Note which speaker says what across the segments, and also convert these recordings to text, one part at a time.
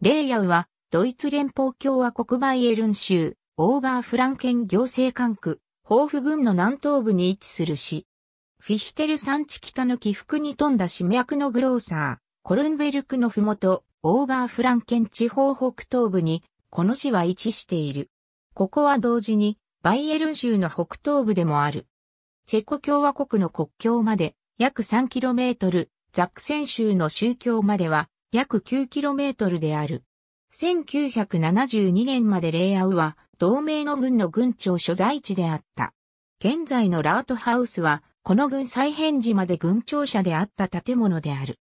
Speaker 1: レイヤウは、ドイツ連邦共和国バイエルン州、オーバーフランケン行政管区、ホーフ郡の南東部に位置する市。フィヒテル山地北の起伏に富んだ市脈のグローサー、コルンベルクのふもと、オーバーフランケン地方北東部に、この市は位置している。ここは同時に、バイエルン州の北東部でもある。チェコ共和国の国境まで、約 3km、ザクセン州の宗教までは、約 9km である。1972年までレイアウは同盟の軍の軍庁所在地であった。現在のラートハウスはこの軍再編時まで軍庁舎であった建物である。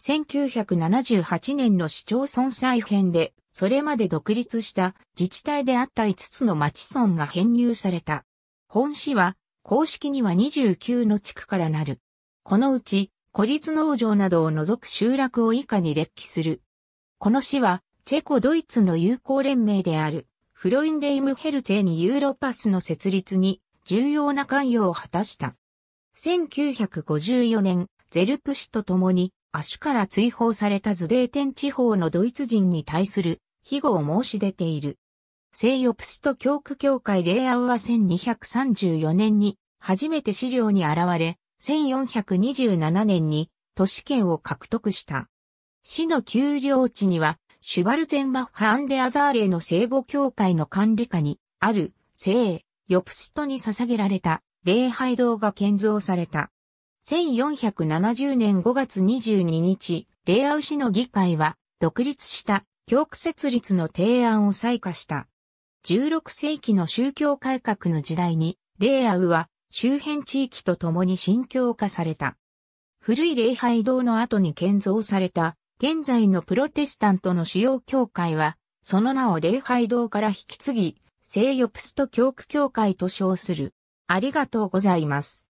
Speaker 1: 1978年の市町村再編で、それまで独立した自治体であった5つの町村が編入された。本市は公式には29の地区からなる。このうち孤立農場などを除く集落を以下に列記する。この市は、チェコドイツの友好連盟である、フロインデイムヘルツェにユーロパスの設立に重要な関与を果たした。1954年、ゼルプ氏と共に、アシュから追放されたズデーテン地方のドイツ人に対する、庇護を申し出ている。西ヨプスト教区協会レイアウは1234年に初めて資料に現れ、1427年に都市圏を獲得した。市の丘陵地には、シュバルゼンバッハ・アンデ・アザーレの聖母教会の管理下にある聖ヨプストに捧げられた礼拝堂が建造された。1470年5月22日、レアウ市の議会は独立した教区設立の提案を採火した。16世紀の宗教改革の時代に、レアウは周辺地域とともに新教化された。古い礼拝堂の後に建造された、現在のプロテスタントの主要教会は、その名を礼拝堂から引き継ぎ、聖ヨプスト教区教会と称する。ありがとうございます。